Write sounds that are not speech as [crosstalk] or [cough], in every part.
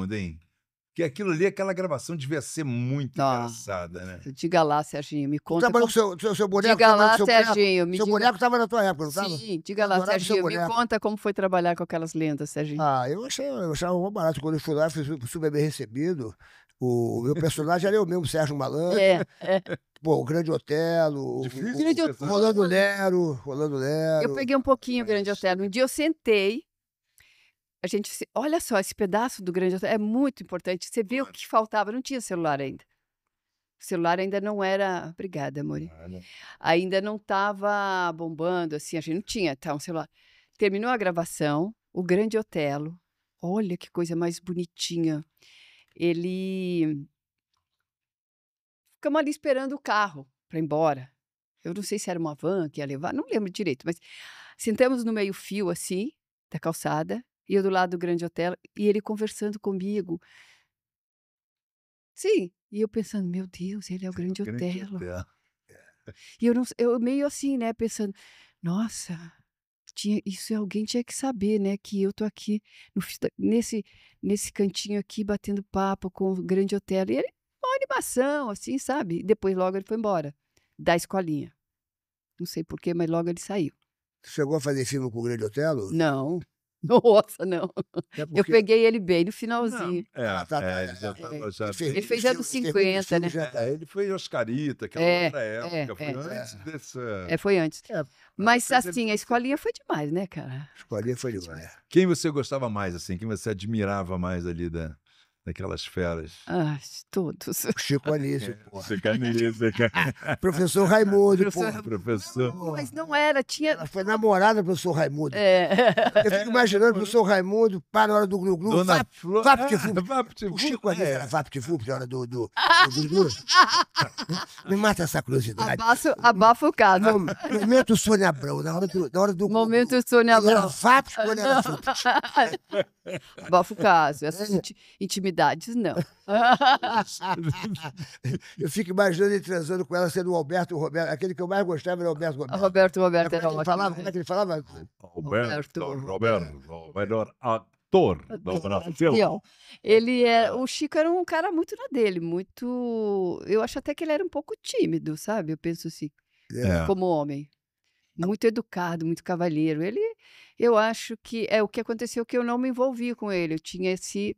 mundo, hein? Que aquilo ali, aquela gravação devia ser muito ah, engraçada, né? Diga lá, Serginho, me conta. Trabalhou como... com seu, seu, boneco? Diga lá, seu Serginho. Boneco. Seu diga... boneco estava na tua época, não estava? Sim, diga lá, Serginho, me conta como foi trabalhar com aquelas lendas, Serginho. Ah, eu achei, eu achava muito barato. Quando eu fui lá, fui super bem recebido. O meu personagem era eu mesmo, Sérgio Malandro. É, é. Pô, o Grande Otelo, Difícil, o, o, Grande Rolando Nero, Rolando Nero. Eu peguei um pouquinho o Grande Otelo. Um dia eu sentei a gente, se, olha só, esse pedaço do grande hotel é muito importante. Você viu o que faltava, não tinha celular ainda. O celular ainda não era. Obrigada, amor. Ainda não estava bombando, assim, a gente não tinha tá, um celular. Terminou a gravação, o Grande Otelo. Olha que coisa mais bonitinha. Ele. Ficamos ali esperando o carro para ir embora. Eu não sei se era uma van que ia levar, não lembro direito, mas sentamos no meio-fio, assim, da calçada, e eu do lado do grande hotel, e ele conversando comigo. Sim, e eu pensando, meu Deus, ele é o grande, é o grande hotel. hotel. E eu, não, eu meio assim, né, pensando, nossa, tinha, isso alguém tinha que saber, né, que eu tô aqui no, tá, nesse, nesse cantinho aqui batendo papo com o grande hotel. E ele, uma animação, assim, sabe? E depois logo ele foi embora da escolinha. Não sei porquê, mas logo ele saiu. chegou a fazer filme com o Grande Otelo? Não. [laughs] Nossa, não. É porque... Eu peguei ele bem no finalzinho. Não, é, é, é tá, é, ele, já, é, já, já, ele fez né? já 50, né? É, ele foi Oscarita, aquela é, outra época. foi antes dessa. É, foi antes. Mas, assim, ele... a escolinha foi demais, né, cara? A escolinha foi demais. Quem você gostava mais, assim? Quem você admirava mais ali da daquelas feras. Ah, todos. O Chico Anísio, [laughs] porra. Chico Anísio, cara. [laughs] professor Raimundo, professor... porra. Professor... Não, mas não era, tinha... Ela foi namorada do professor Raimundo. É. Eu fico imaginando o professor Raimundo, para na hora do glu-glu, Dona... vap, de vaptivup. [laughs] Vap o Chico Anísio é. vap de vaptivup na hora do, glu-glu. Me mata essa curiosidade. Abaço, abafa o caso. Mom... Momento Sônia Abrão, na hora do, na hora do Momento Sônia Abrão. Era vaptivup, era vaptivup. Bafo caso. Essas é. inti intimidades, não. eu fico imaginando ele transando com ela sendo o Alberto o Roberto. Aquele que eu mais gostava era o Alberto Roberto. Roberto Roberto é era ótimo. Falava, como é que ele falava? Roberto, Roberto, Roberto o melhor ator do Brasil. Ele era, é, o Chico era um cara muito na dele, muito... Eu acho até que ele era um pouco tímido, sabe? Eu penso assim, é. como homem muito educado, muito cavalheiro. Ele, eu acho que é o que aconteceu que eu não me envolvi com ele. Eu tinha esse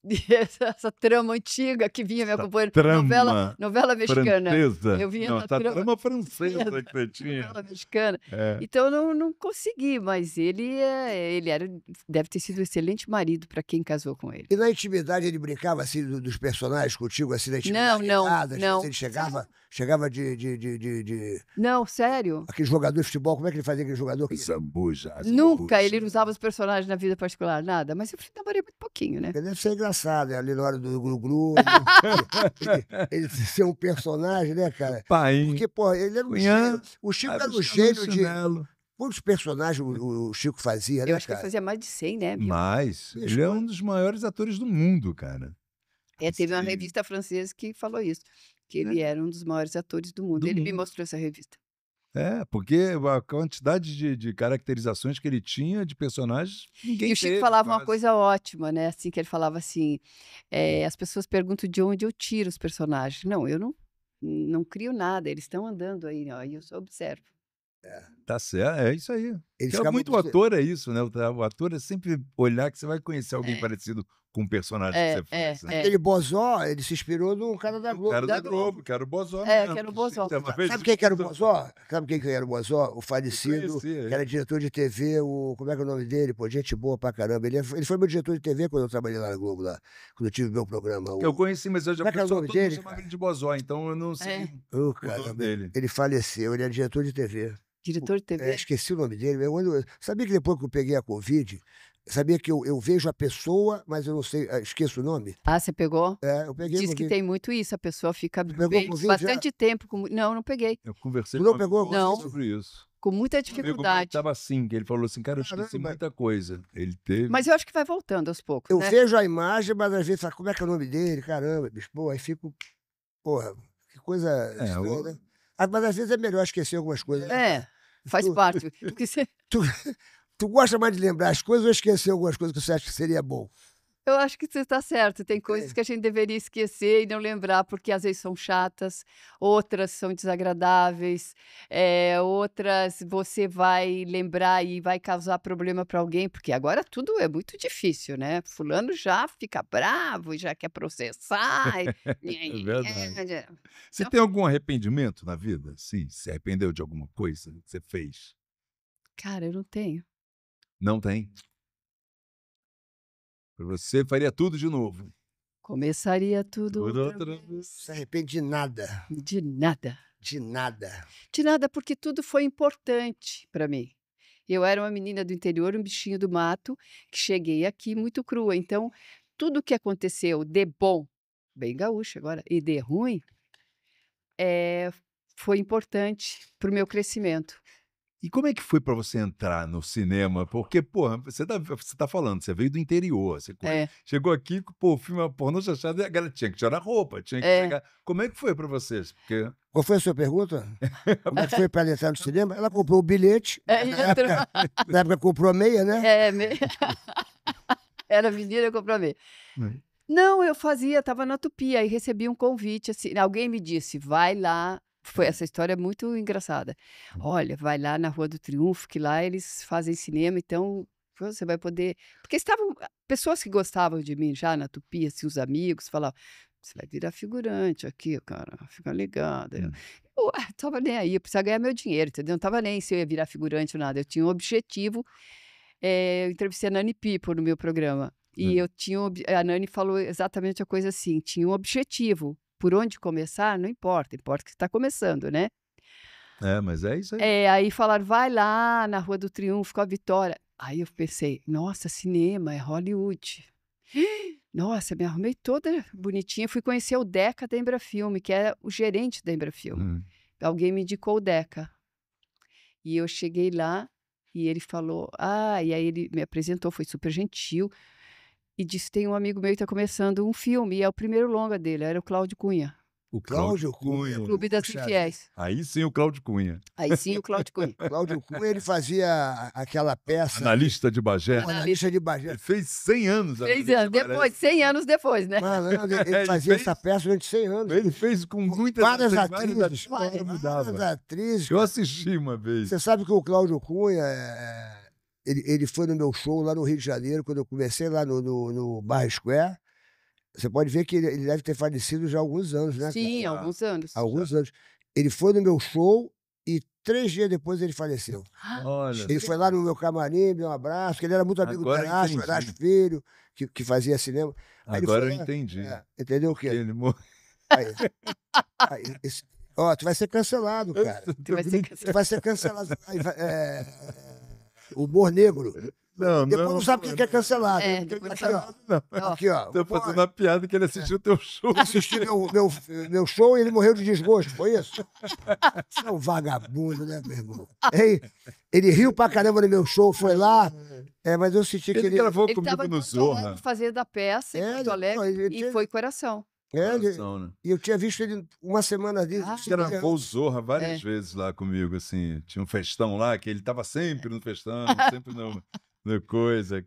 [laughs] essa, trama antiga que vinha me acompanhando. Novela, novela mexicana. Francesa. Eu vinha não, na trama, trama francesa que você tinha. Novela mexicana. É. Então eu não, não consegui, mas ele, é, ele era, deve ter sido um excelente marido para quem casou com ele. E na intimidade ele brincava assim dos personagens contigo, assim, na intimidade? Não, não. Assim, não. Ele chegava, chegava de, de, de, de, Não, sério. Aquele jogador de futebol, como é que ele fazia aquele jogador? Que... Zambuja, Nunca ele usava os personagens na vida particular, nada. Mas eu namorei muito pouquinho, né? Deve ser engraçado, é ali na hora do glu ele, ele [laughs] ser um personagem, né, cara? Pai. Porque, pô, ele era um gênio. O Chico era um gênio de. Quantos personagens o, Chico fazia, né, Eu acho cara? que ele fazia mais de 100, né? Mais. Ele é um dos maiores atores do mundo, cara. É, teve uma revista francesa que falou isso, que ele é. era um dos maiores atores do mundo. Do ele mundo. me mostrou essa revista. É, porque a quantidade de, de, caracterizações que ele tinha de personagens, ninguém E o Chico teve, falava uma coisa ótima, né? Assim, que ele falava assim: é, as pessoas perguntam de onde eu tiro os personagens. Não, eu não, não crio nada, eles estão andando aí, ó, e eu só observo. É, tá certo, é isso aí. Eles então é muito ator é isso, né? O ator é sempre olhar que você vai conhecer alguém é. parecido com o um personagem é, que você é, faz. Né? É. Aquele Bozó, ele se inspirou no cara da Globo. cara da, da Globo, Globo. quero o Bozó. É, mesmo. quero o Bozó. Então, sabe quem que era o então Bozó? Sabe quem que era o Bozó? O falecido, conhecia, que era é. diretor de TV, o... como é que é o nome dele? Pô, gente boa pra caramba. Ele, é, ele foi meu diretor de TV quando eu trabalhei lá na Globo, lá, quando eu tive meu programa. O... Eu conheci, mas eu já conheci é todo mundo chamava ele de Bozó, então eu não sei o, o nome dele. Ele faleceu, ele era diretor de TV. Diretor de TV. É, esqueci o nome dele. É eu, eu, sabia que depois que eu peguei a Covid, sabia que eu, eu vejo a pessoa, mas eu não sei, ah, esqueço o nome. Ah, você pegou? É, eu peguei. Diz que tem muito isso, a pessoa fica bem, bastante já? É? tempo. Com... Não, não peguei. Eu conversei não com pegou? Não. sobre isso. Com muita dificuldade. Estava assim, que ele falou assim, cara, eu esqueci Caramba, muita coisa. Ele teve. Mas eu acho que vai voltando aos poucos. Eu né? vejo a imagem, mas às vezes, sabe, como é que é o nome dele? Caramba, bicho, pô, aí fico. Porra, que coisa é, estranha, eu... né? Ah, mas às vezes é melhor esquecer algumas coisas. Né? É, faz tu, parte. Tu, [laughs] tu, tu, gosta mais de lembrar as coisas ou esquecer algumas coisas que você acha que seria bom? Eu acho que você está certo. Tem é. coisas é. que a gente deveria esquecer e não lembrar, porque às vezes são chatas, outras são desagradáveis, é, outras você vai lembrar e vai causar problema para alguém, porque agora tudo é muito difícil, né? Fulano já fica bravo e já quer processar. e... [laughs] é verdade. Você então... tem algum arrependimento na vida? Sim, se arrependeu de alguma coisa que você fez? Cara, eu não tenho. Não tem? Você faria tudo de novo. Começaria tudo, tudo outra, vez. vez. Se arrepende de nada. De nada. De nada. De nada, porque tudo foi importante para mim. Eu era uma menina do interior, um bichinho do mato, que cheguei aqui muito crua. Então, tudo que aconteceu de bom, bem gaúcho agora, e de ruim, é, foi importante para o meu crescimento. E como é que foi para você entrar no cinema? Porque, porra, você tá, você tá falando, você veio do interior, você é. chegou aqui, pô, o filme é pornô chachada, a galera tinha que tirar a roupa, tinha que é. pegar. Como é que foi para vocês? Porque... Qual foi a sua pergunta? [laughs] Como é que foi para entrar no cinema? Ela comprou o bilhete, é, na, época, na época comprou meia, né? É, meia. [laughs] Era menina, comprou a meia. É. Não, eu fazia, estava na Tupi, aí recebi um convite, assim, alguém me disse, vai lá foi essa história é muito engraçada. Hum. Olha, vai lá na Rua do Triunfo, que lá eles fazem cinema, então você vai poder. Porque estavam ah, pessoas que gostavam de mim já na Tupi, assim, os amigos falavam: você vai virar figurante aqui, cara, fica ligado. Hum. Eu, não ah, estava nem aí, eu precisava ganhar meu dinheiro, entendeu? Não estava nem se eu ia virar figurante ou nada, eu tinha um objetivo. É, eu entrevistei a Nani Pipo no meu programa. E hum. eu tinha. A Nani falou exatamente a coisa assim: tinha um objetivo por onde começar, não importa, importa que está começando, né? É, mas é isso aí. É, aí falaram, vai lá na Rua do Triunfo com a Vitória. Aí eu pensei, nossa, cinema, é Hollywood. [gasps] Nossa, me arrumei toda bonitinha. Fui conhecer o Deca da Embra Filme, que era é o gerente da Embra Filme. Hum. Alguém me indicou o Deca. E eu cheguei lá e ele falou, ah, e aí ele me apresentou, foi super gentil e disse: tem um amigo meu que está começando um filme, e é o primeiro longa dele, era o Cláudio Cunha. O Cláudio Cunha. O Clube das Infiéis. Aí sim o Cláudio Cunha. Aí sim o Cláudio Cunha. [laughs] Cláudio Cunha, ele fazia aquela peça. Analista de Bagé. Analista de Bagé. Ele fez 100 anos. Fez anos depois, 100 anos depois, né? [laughs] ele fazia essa peça durante 100 anos. Ele fez com muitas várias atrizes. Várias, várias atrizes. Eu assisti uma vez. Você sabe que o Cláudio Cunha é ele, ele foi no meu show lá no Rio de Janeiro, quando eu comecei lá no, no, no Barra Square. Você pode ver que ele, ele deve ter falecido já há alguns anos, né? Sim, há alguns anos. alguns já. anos. Ele foi no meu show e três dias depois ele faleceu. Olha. Ele foi lá no meu camarim, me deu um abraço, porque ele era muito amigo Agora do Erasmo, Erasmo Filho, que, que fazia cinema. Aí Agora eu lá, entendi. É, entendeu o quê? ele morreu. Aí, aí, esse, Ó, tu vai ser cancelado, cara. Tu vai ser cancelado. Tu vai ser cancelado. É, Humor negro. Não, Depois não, não sabe o que é cancelado. É, aqui, ó. Não. Aqui, ó. Tô fazendo uma piada que ele assistiu teu show. Assistiu meu, meu, meu show e ele morreu de desgosto, foi isso? Você é um vagabundo, né, meu irmão? Ei, ele riu pra caramba no meu show, foi lá. É, mas eu senti ele que ele... Ele gravou ele comigo no Zorra. Ele fazer da peça em é, Porto Alegre não, ele, e foi coração. É, coração, ele, né? E eu tinha visto ele uma semana dele. Ah, gravou o Zorra várias é. vezes lá comigo, assim. Tinha um festão lá que ele tava sempre no é. festão, sempre no, no coisa.